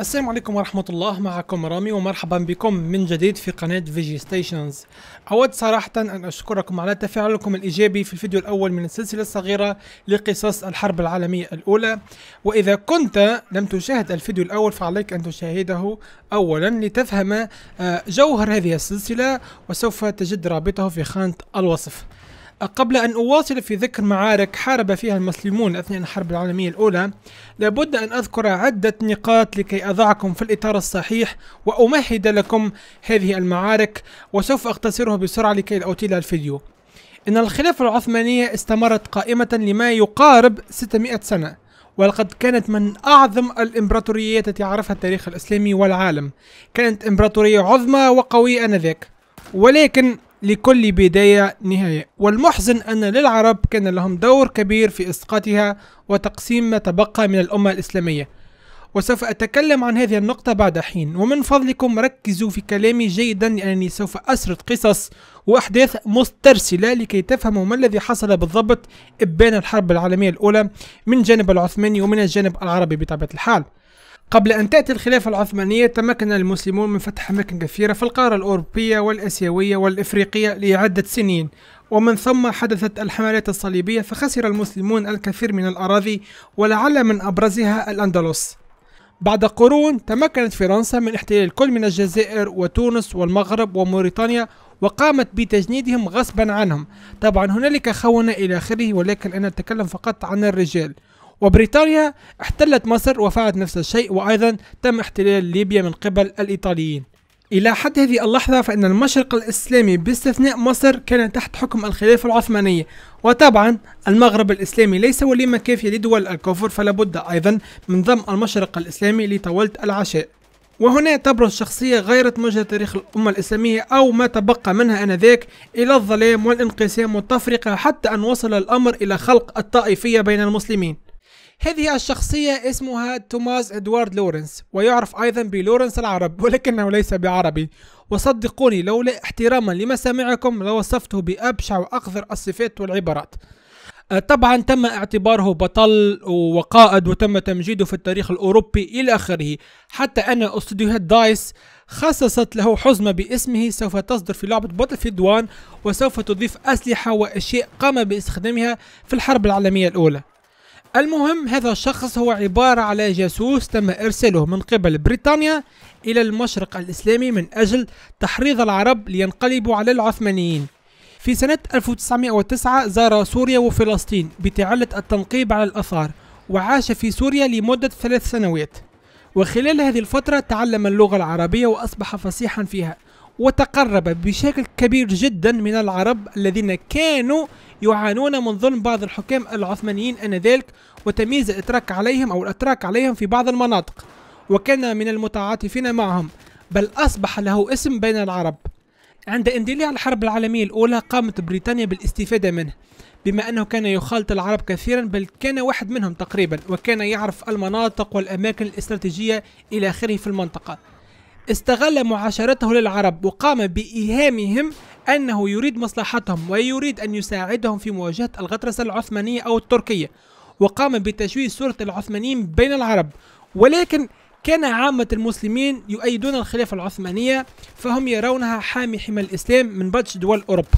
السلام عليكم ورحمة الله معكم رامي ومرحبا بكم من جديد في قناة فيجي ستيشنز أود صراحة أن أشكركم على تفاعلكم الإيجابي في الفيديو الأول من السلسلة الصغيرة لقصص الحرب العالمية الأولى وإذا كنت لم تشاهد الفيديو الأول فعليك أن تشاهده أولا لتفهم آه، جوهر هذه السلسلة وسوف تجد رابطه في خانة الوصف قبل أن أواصل في ذكر معارك حارب فيها المسلمون أثناء الحرب العالمية الأولى لابد أن أذكر عدة نقاط لكي أضعكم في الإطار الصحيح وأمهد لكم هذه المعارك وسوف أختصرها بسرعة لكي أطيل الفيديو إن الخلافة العثمانية استمرت قائمة لما يقارب 600 سنة ولقد كانت من أعظم الإمبراطوريات التي عرفها التاريخ الإسلامي والعالم كانت إمبراطورية عظمى وقوية آنذاك ولكن لكل بداية نهاية والمحزن أن للعرب كان لهم دور كبير في إسقاطها وتقسيم ما تبقى من الأمة الإسلامية وسوف أتكلم عن هذه النقطة بعد حين ومن فضلكم ركزوا في كلامي جيدا لأنني سوف أسرد قصص وأحداث مسترسلة لكي تفهموا ما الذي حصل بالضبط إبان الحرب العالمية الأولى من جانب العثماني ومن الجانب العربي بطبيعة الحال قبل أن تأتي الخلافة العثمانية تمكن المسلمون من فتح أماكن كثيرة في القارة الأوروبية والآسيوية والإفريقية لعدة سنين ومن ثم حدثت الحملات الصليبية فخسر المسلمون الكثير من الأراضي ولعل من أبرزها الأندلس بعد قرون تمكنت فرنسا من احتلال الكل من الجزائر وتونس والمغرب وموريتانيا وقامت بتجنيدهم غصبا عنهم طبعا هنالك خونة إلى آخره ولكن أنا أتكلم فقط عن الرجال وبريطانيا احتلت مصر وفعلت نفس الشيء وأيضا تم احتلال ليبيا من قبل الإيطاليين إلى حد هذه اللحظة فإن المشرق الإسلامي باستثناء مصر كان تحت حكم الخلافة العثمانية وطبعا المغرب الإسلامي ليس وليما كافية لدول الكفر فلابد أيضا من ضم المشرق الإسلامي لطاولة العشاء وهنا تبرز شخصية غيرت مجرى تاريخ الأمة الإسلامية أو ما تبقى منها آنذاك إلى الظلام والانقسام والتفرقة حتى أن وصل الأمر إلى خلق الطائفية بين المسلمين هذه الشخصية اسمها توماس إدوارد لورنس ويعرف أيضا بلورنس العرب ولكنه ليس بعربي وصدقوني لولا احتراما لمسامعكم لوصفته بأبشع وأقذر الصفات والعبارات أه، طبعا تم اعتباره بطل وقائد وتم تمجيده في التاريخ الأوروبي إلى آخره حتى أن استوديوهات دايس خصصت له حزمة باسمه سوف تصدر في لعبة باتل فيلد 1 وسوف تضيف أسلحة وأشياء قام باستخدامها في الحرب العالمية الأولى المهم هذا الشخص هو عبارة على جاسوس تم إرساله من قبل بريطانيا إلى المشرق الإسلامي من أجل تحريض العرب لينقلبوا على العثمانيين في سنة 1909 زار سوريا وفلسطين بتعلة التنقيب على الأثار وعاش في سوريا لمدة ثلاث سنوات وخلال هذه الفترة تعلم اللغة العربية وأصبح فصيحا فيها وتقرب بشكل كبير جدا من العرب الذين كانوا يعانون من ظلم بعض الحكام العثمانيين آنذاك وتمييز الإتراك عليهم أو الإتراك عليهم في بعض المناطق وكان من المتعاطفين معهم بل أصبح له اسم بين العرب عند اندلاع الحرب العالمية الأولى قامت بريطانيا بالاستفادة منه بما أنه كان يخالط العرب كثيرا بل كان واحد منهم تقريبا وكان يعرف المناطق والأماكن الاستراتيجية إلى آخره في المنطقة استغل معاشرته للعرب وقام بإيهامهم أنه يريد مصلحتهم ويريد أن يساعدهم في مواجهة الغطرسة العثمانية أو التركية وقام بتشويه صورة العثمانيين بين العرب ولكن كان عامة المسلمين يؤيدون الخلافة العثمانية فهم يرونها حامي حمى الإسلام من بطش دول أوروبا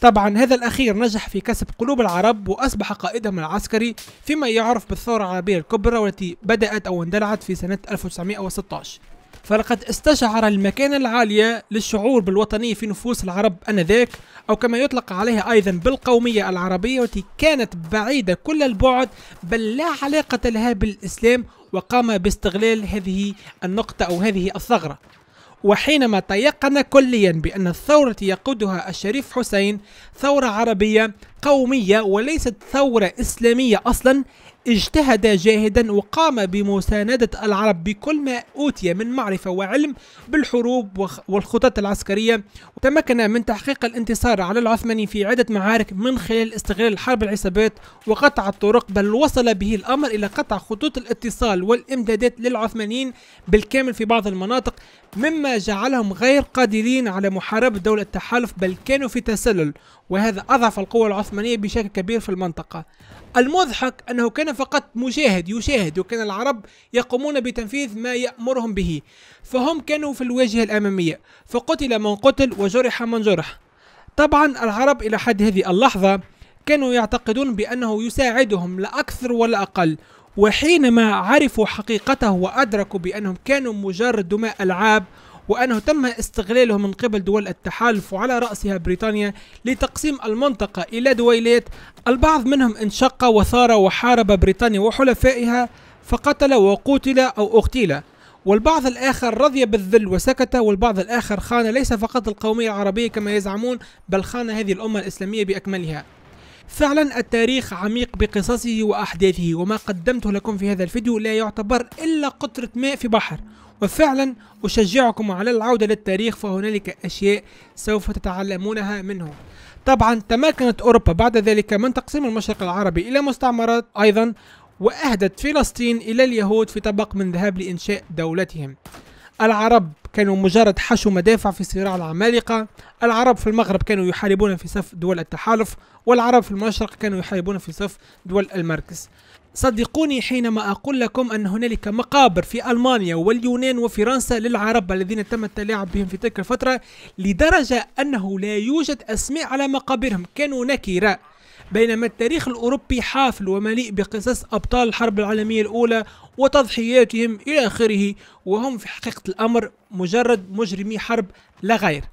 طبعا هذا الأخير نجح في كسب قلوب العرب وأصبح قائدهم العسكري فيما يعرف بالثورة العربية الكبرى والتي بدأت أو اندلعت في سنة 1916 فلقد استشعر المكانة العالية للشعور بالوطنية في نفوس العرب أنذاك أو كما يطلق عليها أيضا بالقومية العربية التي كانت بعيدة كل البعد بل لا علاقة لها بالإسلام وقام باستغلال هذه النقطة أو هذه الثغرة وحينما تيقن كليا بأن الثورة يقودها الشريف حسين ثورة عربية قومية وليست ثورة إسلامية أصلا اجتهد جاهدا وقام بمساندة العرب بكل ما أوتي من معرفة وعلم بالحروب والخطط العسكرية وتمكن من تحقيق الانتصار على العثماني في عدة معارك من خلال استغلال حرب العصابات وقطع الطرق بل وصل به الأمر إلى قطع خطوط الاتصال والإمدادات للعثمانيين بالكامل في بعض المناطق مما جعلهم غير قادرين على محاربة دولة التحالف بل كانوا في تسلل وهذا أضعف القوة العثمانية بشكل كبير في المنطقة المضحك أنه كان فقط مشاهد يشاهد وكان العرب يقومون بتنفيذ ما يأمرهم به فهم كانوا في الواجهة الأمامية فقتل من قتل وجرح من جرح طبعا العرب إلى حد هذه اللحظة كانوا يعتقدون بأنه يساعدهم لا أكثر ولا أقل وحينما عرفوا حقيقته وأدركوا بأنهم كانوا مجرد دماء ألعاب وأنه تم استغلاله من قبل دول التحالف وعلى رأسها بريطانيا لتقسيم المنطقة إلى دويلات البعض منهم انشق وثار وحارب بريطانيا وحلفائها فقتل وقتل أو اغتيل والبعض الآخر رضي بالذل وسكت والبعض الآخر خان ليس فقط القومية العربية كما يزعمون بل خان هذه الأمة الإسلامية بأكملها فعلا التاريخ عميق بقصصه وأحداثه وما قدمته لكم في هذا الفيديو لا يعتبر إلا قطرة ماء في بحر وفعلا أشجعكم على العودة للتاريخ فهنالك أشياء سوف تتعلمونها منه طبعا تمكنت أوروبا بعد ذلك من تقسيم المشرق العربي إلى مستعمرات أيضا وأهدت فلسطين إلى اليهود في طبق من ذهب لإنشاء دولتهم العرب كانوا مجرد حشو مدافع في صراع العمالقة العرب في المغرب كانوا يحاربون في صف دول التحالف والعرب في المشرق كانوا يحاربون في صف دول المركز صدقوني حينما أقول لكم أن هنالك مقابر في ألمانيا واليونان وفرنسا للعرب الذين تم التلاعب بهم في تلك الفترة لدرجة أنه لا يوجد أسماء على مقابرهم كانوا نكراء بينما التاريخ الأوروبي حافل ومليء بقصص أبطال الحرب العالمية الأولى وتضحياتهم إلى آخره وهم في حقيقة الأمر مجرد مجرمي حرب لا غير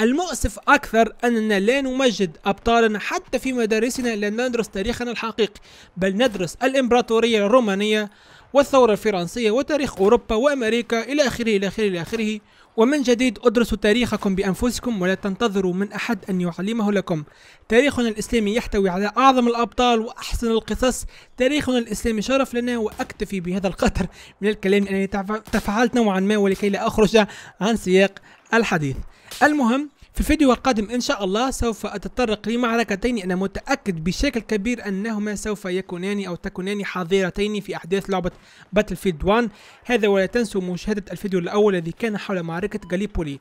المؤسف أكثر أننا لا نمجد أبطالنا حتى في مدارسنا لن ندرس تاريخنا الحقيقي بل ندرس الإمبراطورية الرومانية والثورة الفرنسية وتاريخ أوروبا وأمريكا إلى آخره إلى آخره إلى آخره ومن جديد ادرسوا تاريخكم بأنفسكم ولا تنتظروا من أحد أن يعلمه لكم تاريخنا الإسلامي يحتوي على أعظم الأبطال وأحسن القصص تاريخنا الإسلامي شرف لنا وأكتفي بهذا القدر من الكلام لأنني تفعلت نوعا ما ولكي لا أخرج عن سياق الحديث المهم في الفيديو القادم إن شاء الله سوف أتطرق لمعركتين أنا متأكد بشكل كبير أنهما سوف يكونان أو تكونان حاضرتين في أحداث لعبة باتل فيلد 1 هذا ولا تنسوا مشاهدة الفيديو الأول الذي كان حول معركة غاليبولي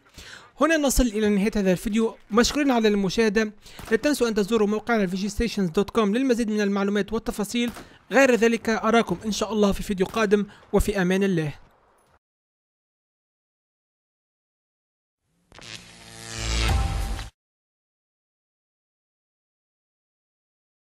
هنا نصل إلى نهاية هذا الفيديو مشكورين على المشاهدة لا تنسوا أن تزوروا موقعنا vgstations.com للمزيد من المعلومات والتفاصيل غير ذلك أراكم إن شاء الله في فيديو قادم وفي أمان الله